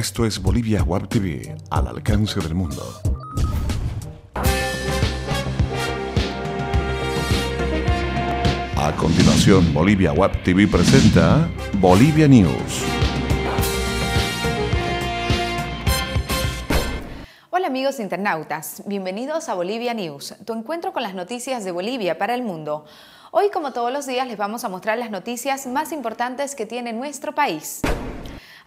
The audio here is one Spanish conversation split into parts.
Esto es Bolivia Web TV, al alcance del mundo. A continuación, Bolivia Web TV presenta Bolivia News. Hola amigos internautas, bienvenidos a Bolivia News, tu encuentro con las noticias de Bolivia para el mundo. Hoy como todos los días les vamos a mostrar las noticias más importantes que tiene nuestro país.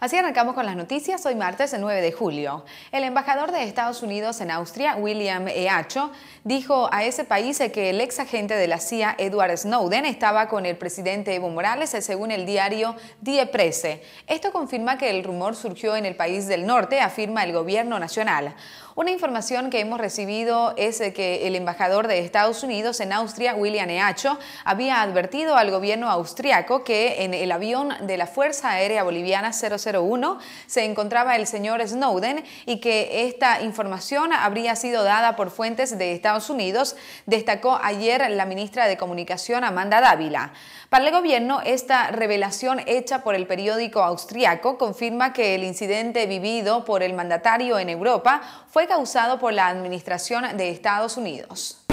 Así arrancamos con las noticias hoy martes el 9 de julio. El embajador de Estados Unidos en Austria, William Eacho, dijo a ese país que el ex agente de la CIA, Edward Snowden, estaba con el presidente Evo Morales según el diario Die Presse. Esto confirma que el rumor surgió en el país del norte, afirma el gobierno nacional. Una información que hemos recibido es que el embajador de Estados Unidos en Austria, William Eacho, había advertido al gobierno austriaco que en el avión de la Fuerza Aérea Boliviana 001 se encontraba el señor Snowden y que esta información habría sido dada por fuentes de Estados Unidos, destacó ayer la ministra de Comunicación Amanda Dávila. Para el gobierno, esta revelación hecha por el periódico austriaco confirma que el incidente vivido por el mandatario en Europa fue causado por la Administración de Estados Unidos.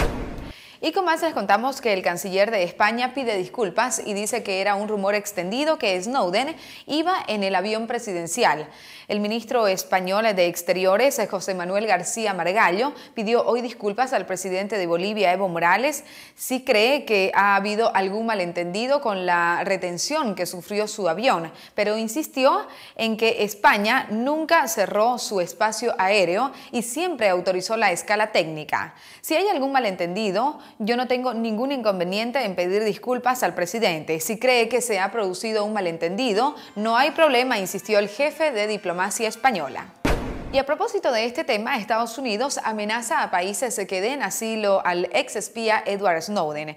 Y como más les contamos que el canciller de España pide disculpas y dice que era un rumor extendido que Snowden iba en el avión presidencial. El ministro español de Exteriores, José Manuel García Margallo, pidió hoy disculpas al presidente de Bolivia, Evo Morales, si cree que ha habido algún malentendido con la retención que sufrió su avión, pero insistió en que España nunca cerró su espacio aéreo y siempre autorizó la escala técnica. Si hay algún malentendido, yo no tengo ningún inconveniente en pedir disculpas al presidente. Si cree que se ha producido un malentendido, no hay problema, insistió el jefe de diplomacia española. Y a propósito de este tema, Estados Unidos amenaza a países que den asilo al ex espía Edward Snowden.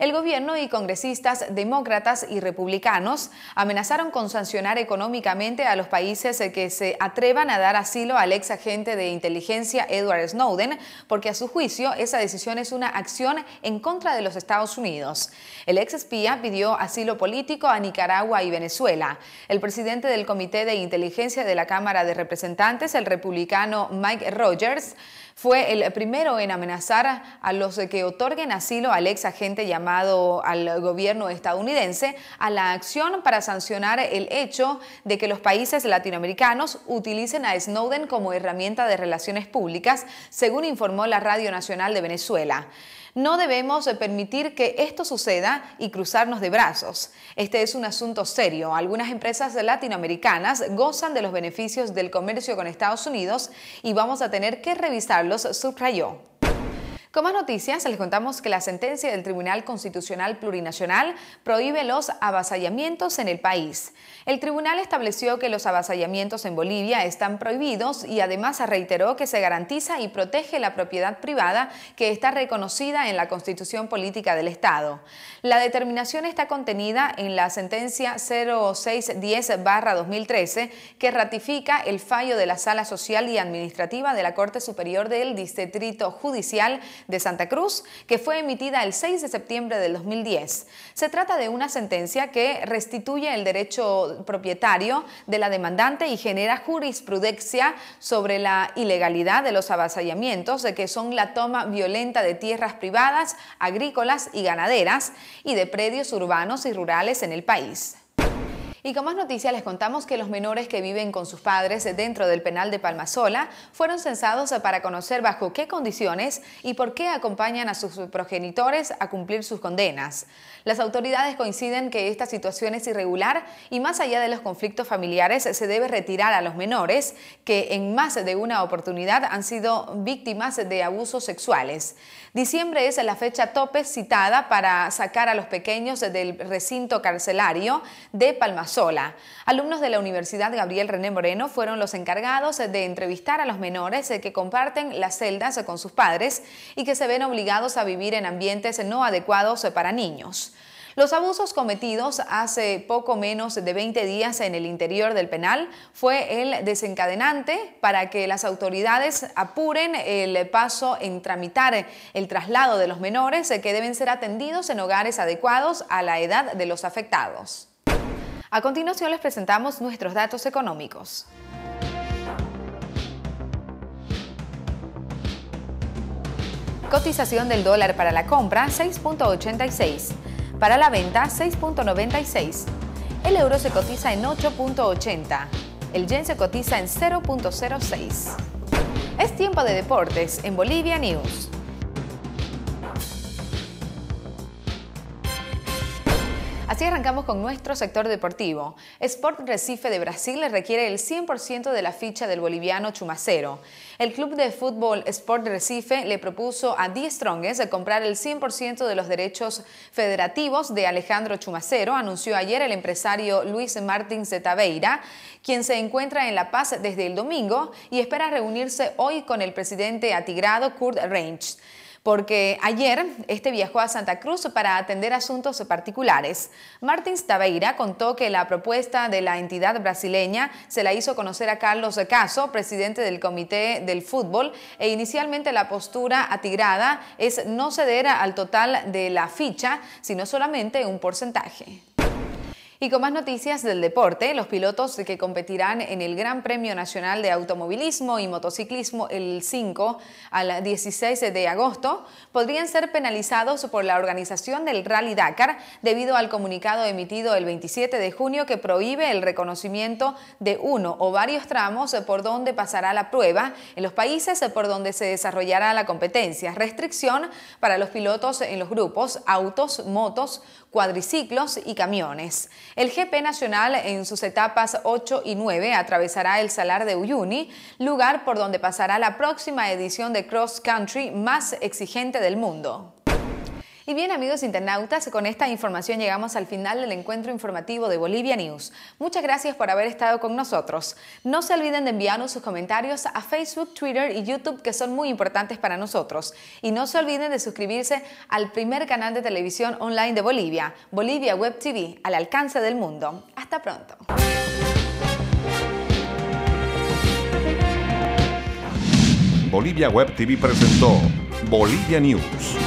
El gobierno y congresistas demócratas y republicanos amenazaron con sancionar económicamente a los países que se atrevan a dar asilo al ex agente de inteligencia Edward Snowden, porque a su juicio esa decisión es una acción en contra de los Estados Unidos. El ex espía pidió asilo político a Nicaragua y Venezuela. El presidente del Comité de Inteligencia de la Cámara de Representantes, el republicano Mike Rogers, fue el primero en amenazar a los que otorguen asilo al ex agente llamado al gobierno estadounidense a la acción para sancionar el hecho de que los países latinoamericanos utilicen a Snowden como herramienta de relaciones públicas, según informó la Radio Nacional de Venezuela. No debemos eh, permitir que esto suceda y cruzarnos de brazos. Este es un asunto serio. Algunas empresas latinoamericanas gozan de los beneficios del comercio con Estados Unidos y vamos a tener que revisarlos, subrayó. Con más noticias, les contamos que la sentencia del Tribunal Constitucional Plurinacional prohíbe los avasallamientos en el país. El tribunal estableció que los avasallamientos en Bolivia están prohibidos y además reiteró que se garantiza y protege la propiedad privada que está reconocida en la Constitución Política del Estado. La determinación está contenida en la sentencia 0610-2013 que ratifica el fallo de la Sala Social y Administrativa de la Corte Superior del Distrito Judicial de Santa Cruz, que fue emitida el 6 de septiembre del 2010. Se trata de una sentencia que restituye el derecho propietario de la demandante y genera jurisprudencia sobre la ilegalidad de los avasallamientos, de que son la toma violenta de tierras privadas, agrícolas y ganaderas y de predios urbanos y rurales en el país. Y con más noticias les contamos que los menores que viven con sus padres dentro del penal de Palmasola fueron censados para conocer bajo qué condiciones y por qué acompañan a sus progenitores a cumplir sus condenas. Las autoridades coinciden que esta situación es irregular y más allá de los conflictos familiares se debe retirar a los menores que en más de una oportunidad han sido víctimas de abusos sexuales. Diciembre es la fecha tope citada para sacar a los pequeños del recinto carcelario de Palmasola sola. Alumnos de la Universidad Gabriel René Moreno fueron los encargados de entrevistar a los menores eh, que comparten las celdas eh, con sus padres y que se ven obligados a vivir en ambientes eh, no adecuados para niños. Los abusos cometidos hace poco menos de 20 días en el interior del penal fue el desencadenante para que las autoridades apuren el paso en tramitar el traslado de los menores que deben ser atendidos en hogares adecuados a la edad de los afectados. A continuación les presentamos nuestros datos económicos. Cotización del dólar para la compra 6.86, para la venta 6.96. El euro se cotiza en 8.80, el yen se cotiza en 0.06. Es tiempo de deportes en Bolivia News. Así arrancamos con nuestro sector deportivo. Sport Recife de Brasil le requiere el 100% de la ficha del boliviano Chumacero. El club de fútbol Sport Recife le propuso a Die Stronges comprar el 100% de los derechos federativos de Alejandro Chumacero, anunció ayer el empresario Luis Martins de quien se encuentra en La Paz desde el domingo y espera reunirse hoy con el presidente atigrado Kurt Range porque ayer este viajó a Santa Cruz para atender asuntos particulares. Martins Taveira contó que la propuesta de la entidad brasileña se la hizo conocer a Carlos Caso, presidente del Comité del Fútbol, e inicialmente la postura atigrada es no ceder al total de la ficha, sino solamente un porcentaje. Y con más noticias del deporte, los pilotos que competirán en el Gran Premio Nacional de Automovilismo y Motociclismo el 5 al 16 de agosto podrían ser penalizados por la organización del Rally Dakar debido al comunicado emitido el 27 de junio que prohíbe el reconocimiento de uno o varios tramos por donde pasará la prueba en los países por donde se desarrollará la competencia. Restricción para los pilotos en los grupos autos, motos, cuadriciclos y camiones. El GP Nacional en sus etapas 8 y 9 atravesará el Salar de Uyuni, lugar por donde pasará la próxima edición de Cross Country más exigente del mundo. Y bien amigos internautas, con esta información llegamos al final del encuentro informativo de Bolivia News. Muchas gracias por haber estado con nosotros. No se olviden de enviarnos sus comentarios a Facebook, Twitter y YouTube que son muy importantes para nosotros. Y no se olviden de suscribirse al primer canal de televisión online de Bolivia, Bolivia Web TV, al alcance del mundo. Hasta pronto. Bolivia Web TV presentó Bolivia News